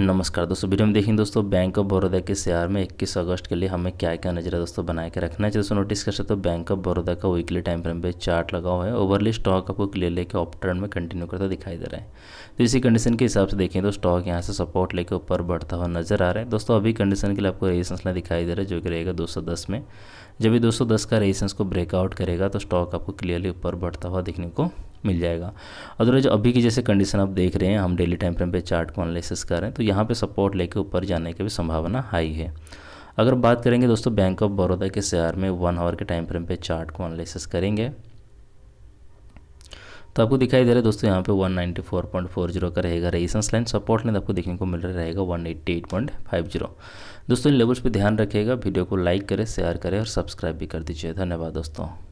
नमस्कार दोस्तों वीडियो में देखें दोस्तों बैंक ऑफ बड़ौदा के शेयर में 21 अगस्त के लिए हमें क्या क्या नजर दोस्तों बनाए के रखना है दोस्तों नोटिस कर सकते हो बैंक ऑफ बड़ौदा का वीकली टाइम फ्रेम पे चार्ट लगा हुआ है ओवरली स्टॉक आपको क्लियर लेके ऑप ट्रेंड में कंटिन्यू करता दिखाई दे रहा है तो इसी कंडीशन के हिसाब से देखें तो स्टॉक यहाँ से सपोर्ट लेकर ऊपर बढ़ता हुआ नजर आ रहा है दोस्तों अभी कंडीशन के लिए आपको रेजिस्टेंस लाइन दिखाई दे रहा है जो कि रहेगा दो में जब भी दो का रेजिस्टेंस को ब्रेकआउट करेगा तो स्टॉक आपको क्लियरली ऊपर बढ़ता हुआ देखने को मिल जाएगा अदरवाइज अभी की जैसे कंडीशन आप देख रहे हैं हम डेली टाइम फ्रेम पे चार्ट को एनालिसिस कर रहे हैं तो यहाँ पे सपोर्ट लेके ऊपर जाने की भी संभावना हाई है अगर बात करेंगे दोस्तों बैंक ऑफ बड़ौदा के शेयर में वन आवर के टाइम फ्रेम पर चार्ट को एनालिसिस करेंगे तो आपको दिखाई दे रहा है दोस्तों यहाँ पे 194.40 का रहेगा रेजिस्टेंस लाइन सपोर्ट लाइन आपको देखने को मिल रहा रहेगा 188.50 दोस्तों इन लेवल्स पे ध्यान रखिएगा वीडियो को लाइक करें शेयर करें और सब्सक्राइब भी कर दीजिए धन्यवाद दोस्तों